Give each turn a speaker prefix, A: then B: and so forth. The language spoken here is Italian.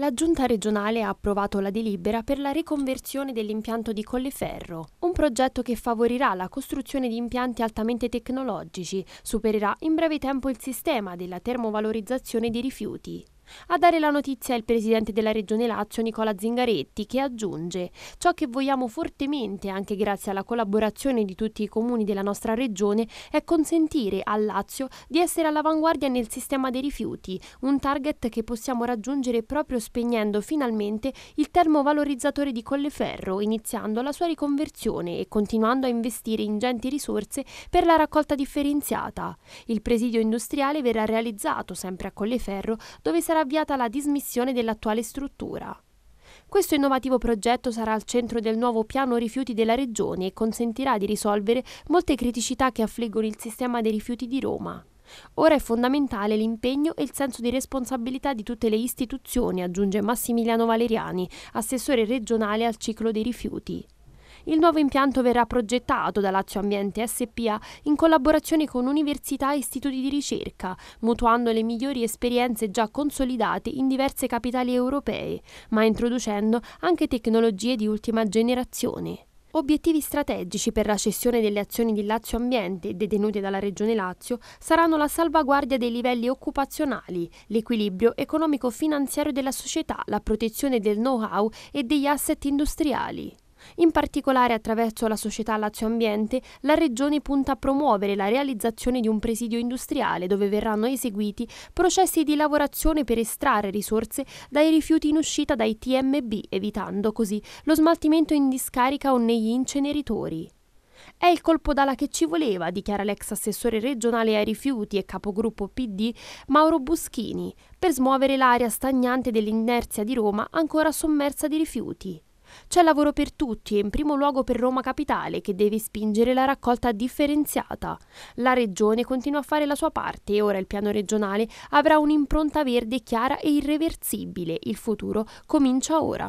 A: La Giunta regionale ha approvato la delibera per la riconversione dell'impianto di Colleferro, un progetto che favorirà la costruzione di impianti altamente tecnologici, supererà in breve tempo il sistema della termovalorizzazione dei rifiuti. A dare la notizia è il presidente della Regione Lazio Nicola Zingaretti che aggiunge ciò che vogliamo fortemente anche grazie alla collaborazione di tutti i comuni della nostra regione è consentire al Lazio di essere all'avanguardia nel sistema dei rifiuti, un target che possiamo raggiungere proprio spegnendo finalmente il termovalorizzatore di Colleferro, iniziando la sua riconversione e continuando a investire ingenti risorse per la raccolta differenziata. Il presidio industriale verrà realizzato sempre a Colleferro dove sarà sarà avviata la dismissione dell'attuale struttura. Questo innovativo progetto sarà al centro del nuovo piano rifiuti della Regione e consentirà di risolvere molte criticità che affliggono il sistema dei rifiuti di Roma. Ora è fondamentale l'impegno e il senso di responsabilità di tutte le istituzioni, aggiunge Massimiliano Valeriani, assessore regionale al ciclo dei rifiuti. Il nuovo impianto verrà progettato da Lazio Ambiente SPA in collaborazione con università e istituti di ricerca, mutuando le migliori esperienze già consolidate in diverse capitali europee, ma introducendo anche tecnologie di ultima generazione. Obiettivi strategici per la cessione delle azioni di Lazio Ambiente detenute dalla Regione Lazio saranno la salvaguardia dei livelli occupazionali, l'equilibrio economico-finanziario della società, la protezione del know-how e degli asset industriali. In particolare attraverso la società Lazio Ambiente, la Regione punta a promuovere la realizzazione di un presidio industriale dove verranno eseguiti processi di lavorazione per estrarre risorse dai rifiuti in uscita dai TMB, evitando così lo smaltimento in discarica o negli inceneritori. È il colpo d'ala che ci voleva, dichiara l'ex assessore regionale ai rifiuti e capogruppo PD Mauro Buschini, per smuovere l'area stagnante dell'inerzia di Roma ancora sommersa di rifiuti. C'è lavoro per tutti e in primo luogo per Roma Capitale che deve spingere la raccolta differenziata. La Regione continua a fare la sua parte e ora il piano regionale avrà un'impronta verde chiara e irreversibile. Il futuro comincia ora.